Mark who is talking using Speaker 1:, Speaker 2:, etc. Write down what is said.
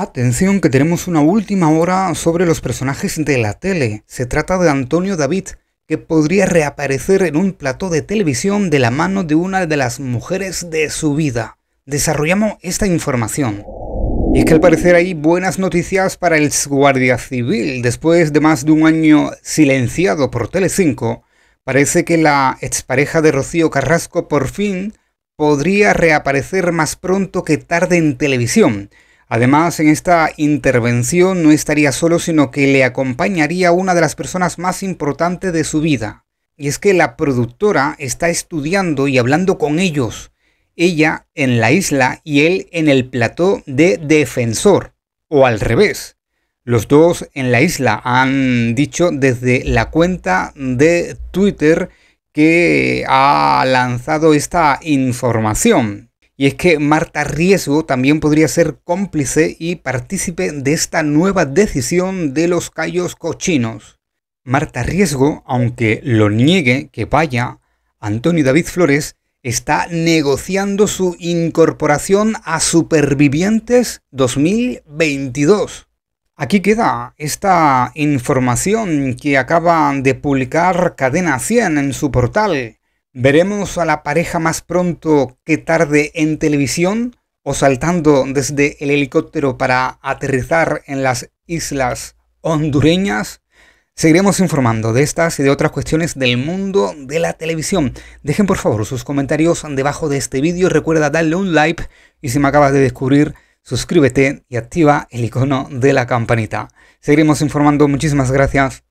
Speaker 1: Atención que tenemos una última hora sobre los personajes de la tele. Se trata de Antonio David, que podría reaparecer en un plató de televisión de la mano de una de las mujeres de su vida. Desarrollamos esta información. Y es que al parecer hay buenas noticias para el guardia civil. Después de más de un año silenciado por Telecinco, parece que la expareja de Rocío Carrasco por fin podría reaparecer más pronto que tarde en televisión. Además, en esta intervención no estaría solo, sino que le acompañaría una de las personas más importantes de su vida. Y es que la productora está estudiando y hablando con ellos, ella en la isla y él en el plató de defensor, o al revés. Los dos en la isla han dicho desde la cuenta de Twitter que ha lanzado esta información. Y es que Marta Riesgo también podría ser cómplice y partícipe de esta nueva decisión de los callos cochinos. Marta Riesgo, aunque lo niegue que vaya, Antonio David Flores está negociando su incorporación a Supervivientes 2022. Aquí queda esta información que acaban de publicar Cadena 100 en su portal. ¿Veremos a la pareja más pronto que tarde en televisión o saltando desde el helicóptero para aterrizar en las islas hondureñas? Seguiremos informando de estas y de otras cuestiones del mundo de la televisión. Dejen por favor sus comentarios debajo de este vídeo. Recuerda darle un like y si me acabas de descubrir, suscríbete y activa el icono de la campanita. Seguiremos informando. Muchísimas gracias.